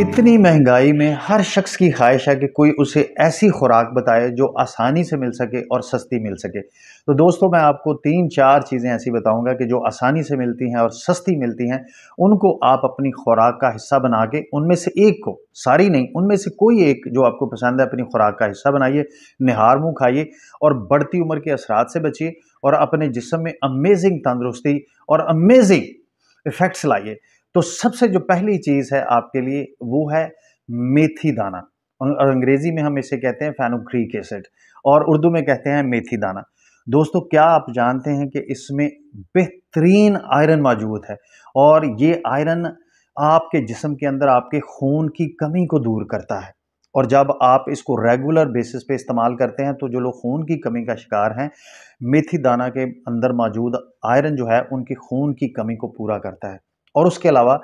इतनी महंगाई में हर शख्स की ख्वाहिश है कि कोई उसे ऐसी खुराक बताए जो आसानी से मिल सके और सस्ती मिल सके तो दोस्तों मैं आपको तीन चार चीज़ें ऐसी बताऊंगा कि जो आसानी से मिलती हैं और सस्ती मिलती हैं उनको आप अपनी खुराक का हिस्सा बना के उनमें से एक को सारी नहीं उनमें से कोई एक जो आपको पसंद है अपनी खुराक का हिस्सा बनाइए निहार मुँह खाइए और बढ़ती उम्र के असरात से बचिए और अपने जिसम में अमेजिंग तंदरुस्ती और अमेजिंग इफ़ेक्ट्स लाइए तो सबसे जो पहली चीज़ है आपके लिए वो है मेथी दाना और अं, अंग्रेज़ी में हम इसे कहते हैं फैनोक्रीक एसिड और उर्दू में कहते हैं मेथी दाना दोस्तों क्या आप जानते हैं कि इसमें बेहतरीन आयरन मौजूद है और ये आयरन आपके जिसम के अंदर आपके खून की कमी को दूर करता है और जब आप इसको रेगुलर बेसिस पे इस्तेमाल करते हैं तो जो लोग खून की कमी का शिकार हैं मेथी दाना के अंदर मौजूद आयरन जो है उनकी खून की कमी को पूरा करता है और उसके अलावा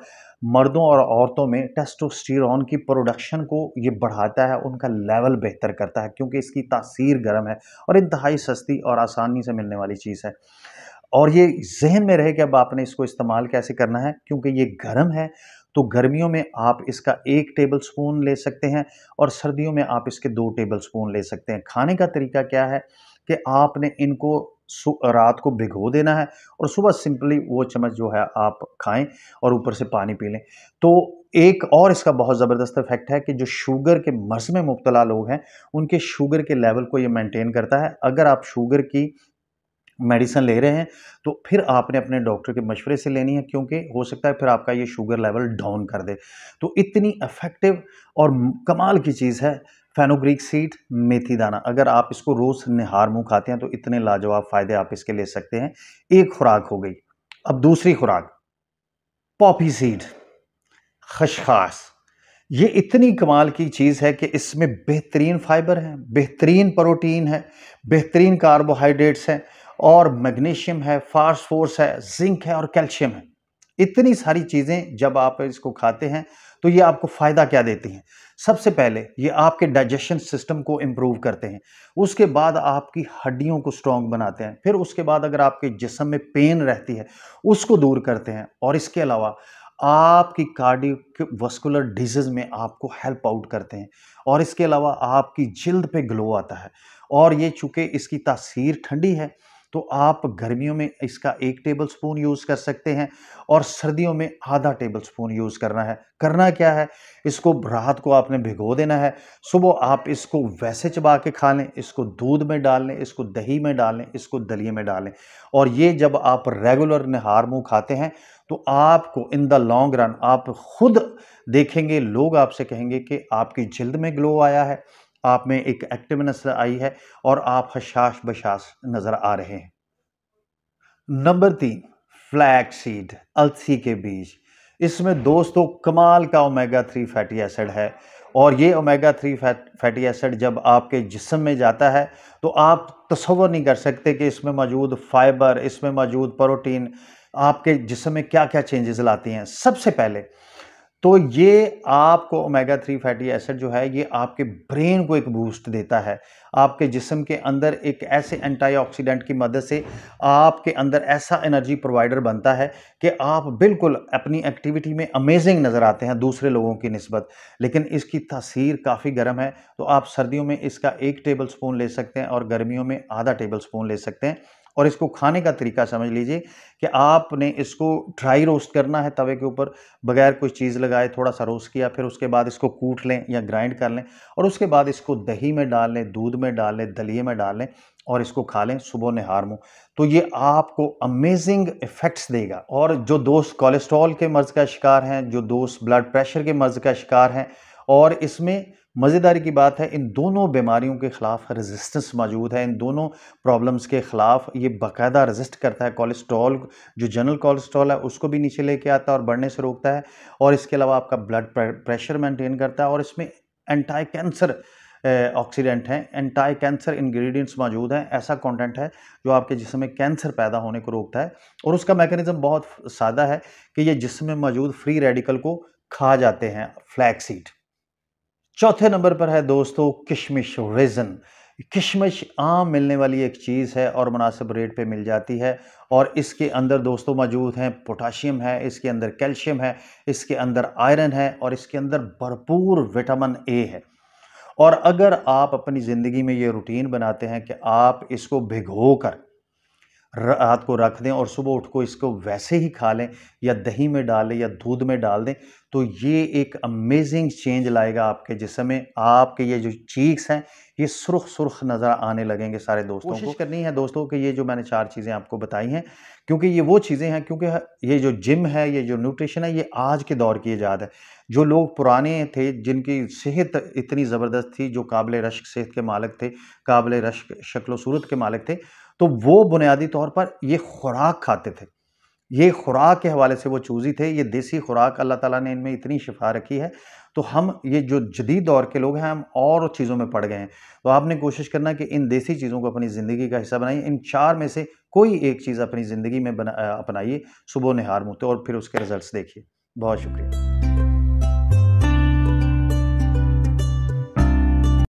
मर्दों और औरतों में टेस्टोस्टिर की प्रोडक्शन को ये बढ़ाता है उनका लेवल बेहतर करता है क्योंकि इसकी तासीर गर्म है और इंतहाई सस्ती और आसानी से मिलने वाली चीज़ है और ये जहन में रहे कि अब आपने इसको इस्तेमाल कैसे करना है क्योंकि ये गर्म है तो गर्मियों में आप इसका एक टेबल स्पून ले सकते हैं और सर्दियों में आप इसके दो टेबल स्पून ले सकते हैं खाने का तरीका क्या है कि आपने इनको रात को भिगो देना है और सुबह सिंपली वो चम्मच जो है आप खाएं और ऊपर से पानी पी लें तो एक और इसका बहुत ज़बरदस्त इफेक्ट है कि जो शुगर के मर्ज़ में मुबतला लोग हैं उनके शुगर के लेवल को ये मेंटेन करता है अगर आप शुगर की मेडिसन ले रहे हैं तो फिर आपने अपने डॉक्टर के मशवरे से लेनी है क्योंकि हो सकता है फिर आपका ये शुगर लेवल डाउन कर दे तो इतनी इफ़ेक्टिव और कमाल की चीज़ है फेनोग्रीक सीड मेथी दाना अगर आप इसको रोज़ निहार मुंह खाते हैं तो इतने लाजवाब फ़ायदे आप इसके ले सकते हैं एक खुराक हो गई अब दूसरी खुराक पॉपी सीड खशखास ये इतनी कमाल की चीज़ है कि इसमें बेहतरीन फाइबर है बेहतरीन प्रोटीन है बेहतरीन कार्बोहाइड्रेट्स हैं और मैग्नीशियम है फास्फोर्स है जिंक है और कैल्शियम है इतनी सारी चीज़ें जब आप इसको खाते हैं तो ये आपको फ़ायदा क्या देती हैं सबसे पहले ये आपके डाइजेशन सिस्टम को इम्प्रूव करते हैं उसके बाद आपकी हड्डियों को स्ट्रॉन्ग बनाते हैं फिर उसके बाद अगर आपके जिसम में पेन रहती है उसको दूर करते हैं और इसके अलावा आपकी कार्डियो वस्कुलर डिजीज़ में आपको हेल्प आउट करते हैं और इसके अलावा आपकी जिल्द पे ग्लो आता है और ये चूँकि इसकी तासीर ठंडी है तो आप गर्मियों में इसका एक टेबल स्पून यूज़ कर सकते हैं और सर्दियों में आधा टेबल स्पून यूज़ करना है करना क्या है इसको रात को आपने भिगो देना है सुबह आप इसको वैसे चबा के खा लें इसको दूध में डाल लें इसको दही में डाल लें इसको दलिए में डालें और ये जब आप रेगुलर निहार मुँह खाते हैं तो आपको इन द लॉन्ग रन आप खुद देखेंगे लोग आपसे कहेंगे कि आपकी जल्द में ग्लो आया है आप में एक नजर आई है और आप हशाश बशास नज़र आ रहे हैं नंबर तीन फ्लैग सीड अलसी के बीज इसमें दोस्तों कमाल का ओमेगा थ्री फैटी एसिड है और ये ओमेगा थ्री फैटी एसिड जब आपके जिसम में जाता है तो आप तस्वर नहीं कर सकते कि इसमें मौजूद फाइबर इसमें मौजूद प्रोटीन आपके जिसम में क्या क्या चेंजेस लाती हैं सबसे पहले तो ये आपको ओमेगा थ्री फैटी एसिड जो है ये आपके ब्रेन को एक बूस्ट देता है आपके जिसम के अंदर एक ऐसे एंटीऑक्सीडेंट की मदद से आपके अंदर ऐसा एनर्जी प्रोवाइडर बनता है कि आप बिल्कुल अपनी एक्टिविटी में अमेजिंग नज़र आते हैं दूसरे लोगों की नस्बत लेकिन इसकी तसीर काफ़ी गर्म है तो आप सर्दियों में इसका एक टेबल स्पून ले सकते हैं और गर्मियों में आधा टेबल स्पून ले सकते हैं और इसको खाने का तरीका समझ लीजिए कि आपने इसको ड्राई रोस्ट करना है तवे के ऊपर बगैर कोई चीज़ लगाए थोड़ा सा रोस्ट किया फिर उसके बाद इसको कूट लें या ग्राइंड कर लें और उसके बाद इसको दही में डाल लें दूध में डाल लें दलिए में डाल लें और इसको खा लें सुबह नहार मुँह तो ये आपको अमेजिंग इफ़ेक्ट्स देगा और जो दोस्त कोलेस्ट्रॉल के मर्ज़ का शिकार हैं जो दोस्त ब्लड प्रेशर के मर्ज़ का शिकार हैं और इसमें मज़ेदारी की बात है इन दोनों बीमारियों के ख़िलाफ़ रेजिस्टेंस मौजूद है इन दोनों प्रॉब्लम्स के ख़िलाफ़ ये बाकायदा रजिस्ट करता है कोलेस्ट्रॉल जो जनरल कोलेस्ट्रॉल है उसको भी नीचे लेके आता है और बढ़ने से रोकता है और इसके अलावा आपका ब्लड प्रेशर मेंटेन करता है और इसमें एंटाई कैंसर ऑक्सीडेंट हैं एंटाई कैंसर इंग्रेडिएंट्स मौजूद हैं ऐसा कंटेंट है जो आपके जिसम में कैंसर पैदा होने को रोकता है और उसका मैकेनिज़्म बहुत सादा है कि ये जिसम में मौजूद फ्री रेडिकल को खा जाते हैं फ्लैक्सीड चौथे नंबर पर है दोस्तों किशमिश रेजन किशमिश आम मिलने वाली एक चीज़ है और मुनासिब रेट पे मिल जाती है और इसके अंदर दोस्तों मौजूद हैं पोटाशियम है इसके अंदर कैल्शियम है इसके अंदर आयरन है और इसके अंदर भरपूर विटामिन ए है और अगर आप अपनी ज़िंदगी में ये रूटीन बनाते हैं कि आप इसको भिगो कर रात को रख दें और सुबह उठ को इसको वैसे ही खा लें या दही में डालें या दूध में डाल दें तो ये एक अमेजिंग चेंज लाएगा आपके जिसम आपके ये जो चीक्स हैं ये सुर्ख सुर्ख नज़र आने लगेंगे सारे दोस्तों कोशिश करनी है दोस्तों कि ये जो मैंने चार चीज़ें आपको बताई हैं क्योंकि ये वो चीज़ें हैं क्योंकि ये जो जिम है ये जो न्यूट्रिशन है ये आज के दौर की ईजाद है जो लोग पुराने थे जिनकी सेहत इतनी ज़बरदस्त थी जो काबिल रश्क सेहत के मालिक थे काबिल रश्क शक्ल सूरत के मालिक थे तो वो बुनियादी तौर पर ये खुराक खाते थे ये खुराक के हवाले से वो चूजी थे ये देसी खुराक अल्लाह ताला ने इनमें इतनी शिफा रखी है तो हम ये जो जदीद दौर के लोग हैं हम और चीज़ों में पड़ गए हैं तो आपने कोशिश करना कि इन देसी चीज़ों को अपनी ज़िंदगी का हिस्सा बनाइए इन चार में से कोई एक चीज़ अपनी ज़िंदगी में बना अपनाइए सुबह नहार मुँहते और फिर उसके रिज़ल्ट देखिए बहुत शुक्रिया